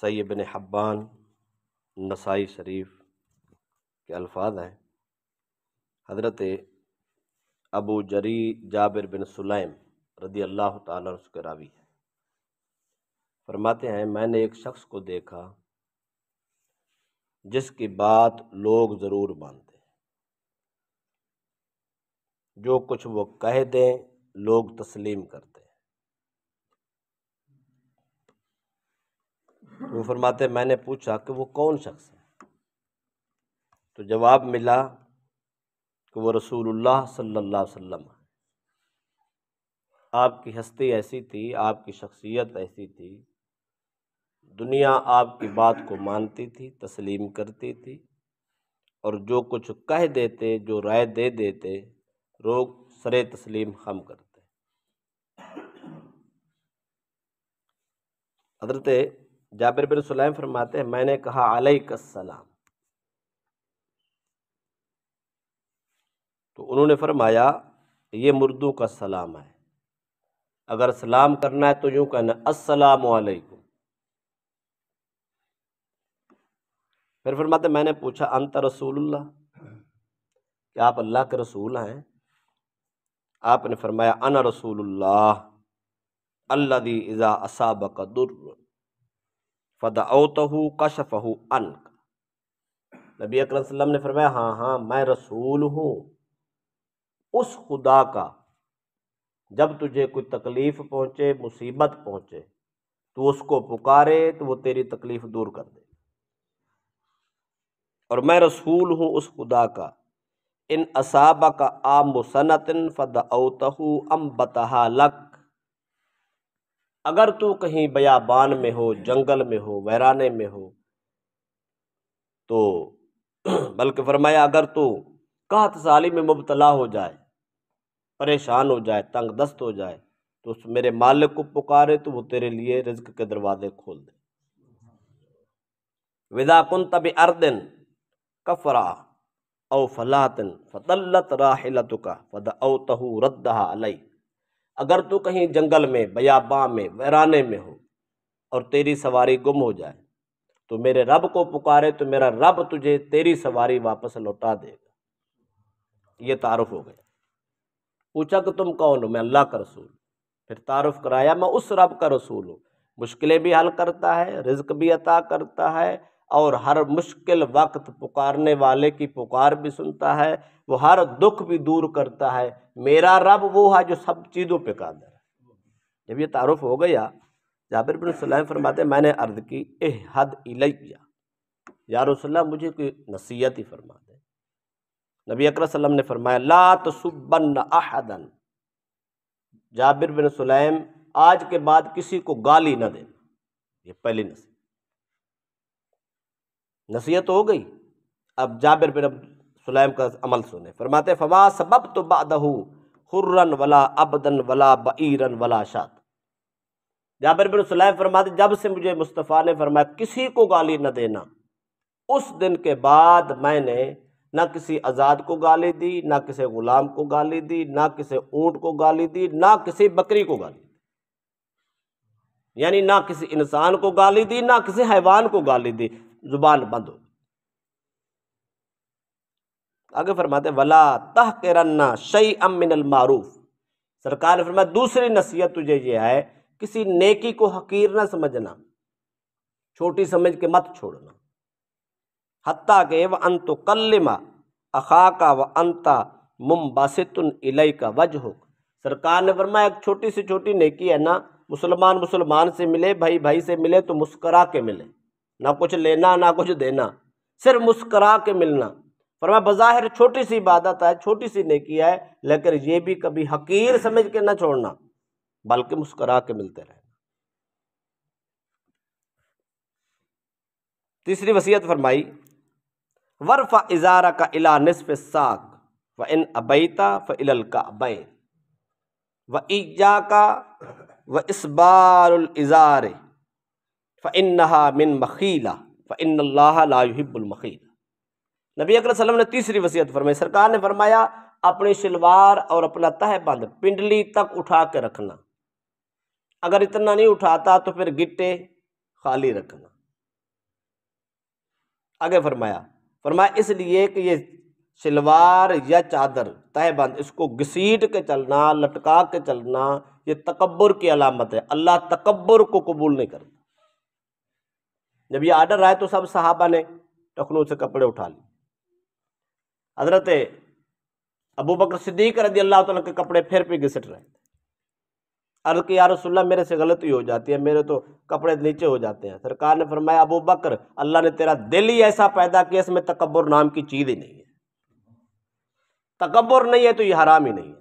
seven हब्बान नसाई शरीफ के अल्फाज हैं हज़रत अबू जरी जाबिर बिन सुलेम रदी अल्लाह तक रावी है फरमाते हैं मैंने एक शख्स को देखा जिसकी बात लोग ज़रूर मानते हैं जो कुछ वो कह दें लोग तस्लीम करते वो फरमाते मैंने पूछा कि वो कौन शख्स है तो जवाब मिला कि वो रसूलुल्लाह सल्लल्लाहु अलैहि वसल्लम आपकी हस्ती ऐसी थी आपकी शख्सियत ऐसी थी दुनिया आपकी बात को मानती थी तस्लीम करती थी और जो कुछ कह देते जो राय दे देते लोग सरे तस्लीम खम करते हजरत जाबिर बिन सुलेम फरमाते हैं मैंने कहा अलैकसलाम तो उन्होंने फरमाया ये मुर्दों का सलाम है अगर सलाम करना है तो यूं कहना अस्सलाम वालेकुम फिर फरमाते मैंने पूछा अंत रसूलुल्लाह कि आप अल्लाह के रसूल हैं आपने फरमाया अन रसूलुल्लाह अल्लादी इज़ा असाबक दुर्र फ़दाउतहू कशफ़हू अन नबी अकरम ने फरमाया हाँ हाँ मैं रसूल हूँ उस खुदा का जब तुझे कोई तकलीफ़ पहुँचे मुसीबत पहुँचे तो उसको पुकारे तो वो तेरी तकलीफ़ दूर कर दे और मैं रसूल हूँ उस खुदा का इन असाबा का आम सनतन फ़दाउतहू अम बतहा लक अगर तू कहीं बयाबान में हो जंगल में हो वैराने में हो तो बल्कि फरमाया अगर तू कहत साली में मुबतला हो जाए परेशान हो जाए तंग दस्त हो जाए तो उस मेरे मालिक को पुकारे तो वो तेरे लिए रिज्क के दरवाजे खोल दे विदाकुन तब अर्दिन कफरा औ फलातिन फतल्लत राहिलतुका फद औ अवतहू रद्दहा अलई अगर तू कहीं जंगल में बयाबा में वराने में हो और तेरी सवारी गुम हो जाए तो मेरे रब को पुकारे तो मेरा रब तुझे तेरी सवारी वापस लौटा देगा ये तारुफ हो गया पूछा कि तुम कौन हो मैं अल्लाह का रसूल फिर तारुफ कराया मैं उस रब का रसूल हूँ मुश्किलें भी हल करता है रिज्क भी अता करता है और हर मुश्किल वक्त पुकारने वाले की पुकार भी सुनता है वो हर दुख भी दूर करता है मेरा रब वो है जो सब चीज़ों पे कादर है जब ये तारुफ हो गया जाबिर बिन सलैम फरमाते मैंने अर्ज़ की ए हद इलैया या रसोल्ला मुझे कोई नसीहत ही फरमा दे नबी अकरम सल्लम ने फरमाया ला तसुबन अहदन जाबिर बिन सलैम आज के बाद किसी को गाली ना देना ये पहली नसीहत नसीहत हो गई अब जाबिर बिन सुलेम का अमल सुने फरमाते फवा सबब तो बदहू हुर्रन वला अबदन वला बईरन वला शाद जाबिर बिन सुलेम फरमाते जब से मुझे मुस्तफ़ा ने फरमाया किसी को गाली न देना उस दिन के बाद मैंने ना किसी आज़ाद को गाली दी ना किसी ग़ुलाम को गाली दी ना किसी ऊँट को गाली दी ना किसी बकरी को गाली दी यानी ना किसी इंसान को गाली दी ना किसी हैवान को गाली दी ज़ुबान बंद हो आगे फरमाते वला तह के रन्ना शई अमिन मारूफ सरकार ने फरमाया दूसरी नसीहत तुझे यह है किसी नेकी को हकीर ना समझना छोटी समझ के मत छोड़ना हत्ता के व अंत कल्लिमा अखा का व अंता मुमबासितन इलाई का हो सरकार ने फरमाया एक छोटी से छोटी नेकी है ना मुसलमान मुसलमान से मिले भाई भाई से मिले तो मुस्करा के मिले ना कुछ लेना ना कुछ देना सिर्फ मुस्करा के मिलना फरमा बज़ाहिर छोटी सी इबादत है छोटी सी नेकी है लेकिन ये भी कभी हकीर समझ के ना छोड़ना बल्कि मुस्करा के मिलते रहना तीसरी वसीयत फरमाई वरफ़ा इजारा का इला नसफ़ साक व इन अबैता इल का अबैन व ईजा का व इसबार इज़ारे फ़न्नहा मिन मखीला फ़िन नबी अकलम ने तीसरी वसीयत फरमाई सरकार ने फरमाया अपनी शलवार और अपना तहबंद पिंडली तक उठा के रखना अगर इतना नहीं उठाता तो फिर गिट्टे खाली रखना आगे फरमाया फरमाया इसलिए कि ये शलवार या चादर तहबंद इसको घसीट के चलना लटका के चलना ये तकबर की अलामत है अल्लाह तकबर को कबूल नहीं करता जब ये आर्डर आए तो सब साहबा ने टखनों से कपड़े उठा लिए हजरत अबू बकर सिद्दीक रदी अल्लाह तला के कपड़े फिर पे घिसट रहे थे अर्ज के यार रसुल्ला मेरे से गलती हो जाती है मेरे तो कपड़े नीचे हो जाते हैं सरकार ने फरमाया अबू बकर अल्लाह ने तेरा दिल ही ऐसा पैदा किया इसमें तकबर नाम की चीज़ ही नहीं है तकबर नहीं है तो ये हराम ही नहीं है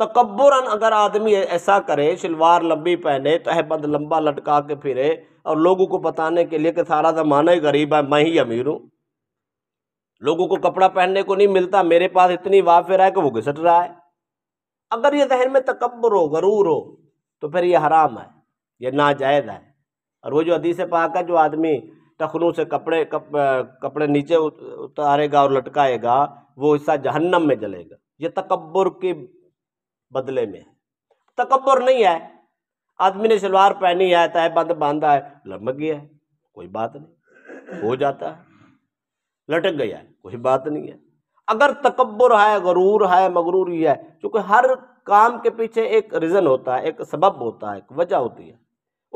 तकबरन अगर आदमी ऐसा करे शलवार लंबी पहने तहबंद लंबा लटका के फिरे और लोगों को बताने के लिए कि सारा ज़माना ही गरीब है मैं ही अमीर हूँ लोगों को कपड़ा पहनने को नहीं मिलता मेरे पास इतनी वाफिर है कि वो घिसट रहा है अगर ये जहन में तकबर हो गरूर हो तो फिर ये हराम है ये नाजायज़ है और वो जो हदीस पाक है जो आदमी टखनों से कपड़े कप, कपड़े नीचे उतारेगा और लटकाएगा वो हिस्सा जहन्नम में जलेगा ये तकबर की बदले में तकबर नहीं है आदमी ने सलवार पहनी है तय बंद बांधा है लमक गया है कोई बात नहीं हो जाता है लटक गया है कोई बात नहीं है अगर तकबर है गरूर है मगरूरी है चूँकि हर काम के पीछे एक रीज़न होता है एक सबब होता है एक वजह होती है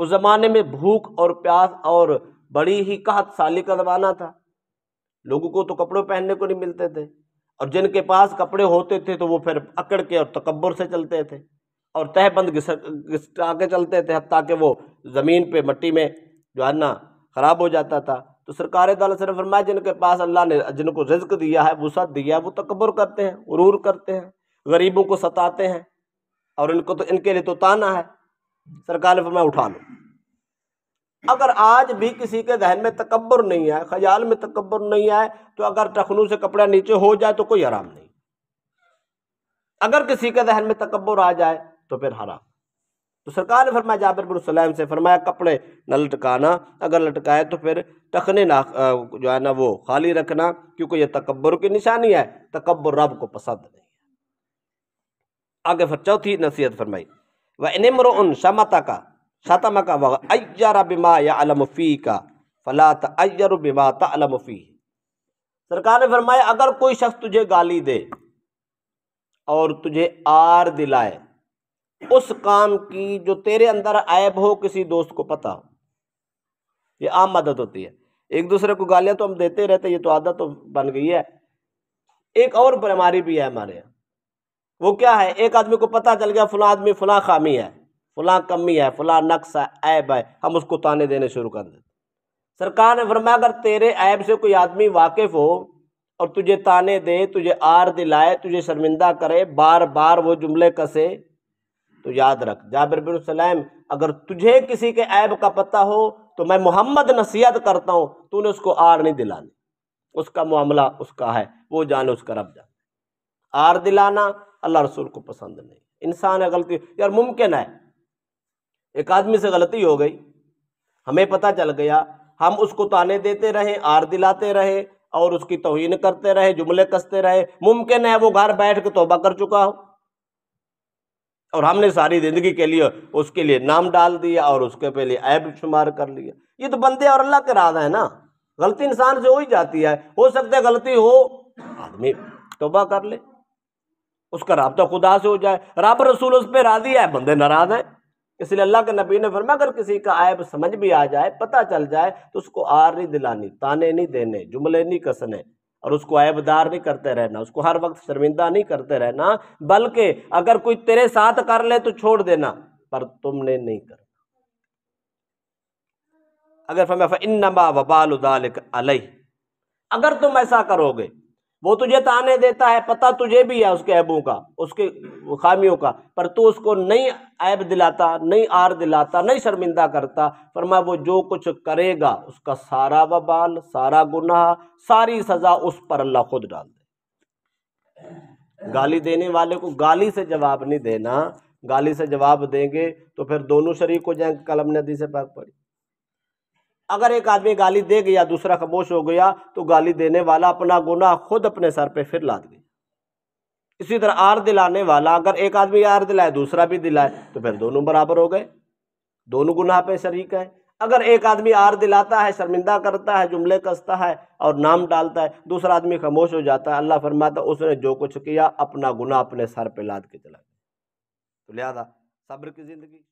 उस ज़माने में भूख और प्यास और बड़ी ही कहत साली का ज़माना था लोगों को तो कपड़े पहनने को नहीं मिलते थे और जिनके पास कपड़े होते थे तो वो फिर अकड़ के और तकबर से चलते थे और तहबंद घिसटा के चलते थे ताकि वो ज़मीन पे मट्टी में जो है ना ख़राब हो जाता था तो सरकार तला फरमाए जिनके पास अल्लाह ने जिनको रिज्क दिया है वसत दिया है वो तकबर करते हैं गुरूर करते हैं गरीबों को सताते हैं और इनको तो इनके लिए तो ताना है सरकार ने फरमाया उठा लो अगर आज भी किसी के जहन में तकबर नहीं आए ख्याल में तकबर नहीं आए तो अगर टखनू से कपड़ा नीचे हो जाए तो कोई हराम नहीं अगर किसी के जहन में तकबर आ जाए तो फिर हराम तो सरकार ने फरमाया जाबिर बरसलैम से फरमाया कपड़े न लटकाना अगर लटकाए तो फिर टखने ना जो है ना वो खाली रखना क्योंकि यह तकबर की निशानी है तकबर रब को पसंद नहीं है आगे फिर चौथी नसीहत फरमाई वह इनमर उन शमता का शतम का वह अयर बिमा या अलमफ़ी का फलात अयर बिमा तलमफ़ी सरकार ने फरमाया अगर कोई शख्स तुझे गाली दे और तुझे आर दिलाए उस काम की जो तेरे अंदर ऐब हो किसी दोस्त को पता हो ये आम मदद होती है एक दूसरे को गालियाँ तो हम देते रहते ये तो आदत तो बन गई है एक और बीमारी भी है हमारे यहाँ वो क्या है एक आदमी को पता चल गया फला आदमी फला खामी है फलां कमी है फलां नक्स है ऐब है हम उसको ताने देने शुरू कर देते सरकार ने फरमाया अगर तेरे ऐब से कोई आदमी वाकिफ़ हो और तुझे ताने दे तुझे आर दिलाए तुझे शर्मिंदा करे बार बार वो जुमले कसे तो याद रख जाबिर बिन सलाम अगर तुझे किसी के ऐब का पता हो तो मैं मोहम्मद नसीहत करता हूँ तूने उसको आर नहीं दिलानी उसका मामला उसका है वो जाने उसका रब जाने आर दिलाना अल्लाह रसूल को पसंद नहीं इंसान है गलती यार मुमकिन है एक आदमी से गलती हो गई हमें पता चल गया हम उसको ताने देते रहे आर दिलाते रहे और उसकी तोहिन करते रहे जुमले कसते रहे मुमकिन है वो घर बैठ के तोबा कर चुका हो और हमने सारी ज़िंदगी के लिए उसके लिए नाम डाल दिया और उसके पहले ऐब शुमार कर लिया ये तो बंदे और अल्लाह के राधा है ना गलती इंसान से हो ही जाती है हो सकता है गलती हो आदमी तोबा कर ले उसका रबता खुदा से हो जाए रब रसूल उस पर राजी है बंदे नाराज हैं इसलिए अल्लाह के नबी ने फरमा अगर किसी का आयब समझ भी आ जाए पता चल जाए तो उसको आर नहीं दिलानी ताने नहीं देने जुमले नहीं कसने और उसको ऐबदार नहीं करते रहना उसको हर वक्त शर्मिंदा नहीं करते रहना बल्कि अगर कोई तेरे साथ कर ले तो छोड़ देना पर तुमने नहीं करना अगर फमे इन नबा वबाल उदालिक अलई अगर तुम ऐसा करोगे वो तुझे ताने देता है पता तुझे भी है उसके ऐबों का उसके खामियों का पर तू उसको नहीं ऐब दिलाता नहीं आर दिलाता नहीं शर्मिंदा करता मैं वो जो कुछ करेगा उसका सारा बबाल सारा गुनाह सारी सज़ा उस पर अल्लाह खुद डाल दे गाली देने वाले को गाली से जवाब नहीं देना गाली से जवाब देंगे तो फिर दोनों शरीक हो जाएंगे कलम नदी से पाक पड़ी अगर एक आदमी गाली दे गया दूसरा खामोश हो गया तो गाली देने वाला अपना गुना खुद अपने सर पे फिर लाद गया इसी तरह आर दिलाने वाला अगर एक आदमी आर दिलाए दूसरा भी दिलाए तो फिर दोनों बराबर हो गए दोनों गुनाह पे शरीक है अगर एक आदमी आर दिलाता है शर्मिंदा करता है जुमले कसता है और नाम डालता है दूसरा आदमी खामोश हो जाता है अल्लाह फरमाता उसने जो कुछ किया अपना गुनाह अपने सर पे लाद के चला गया तो लिहाजा सब्र की ज़िंदगी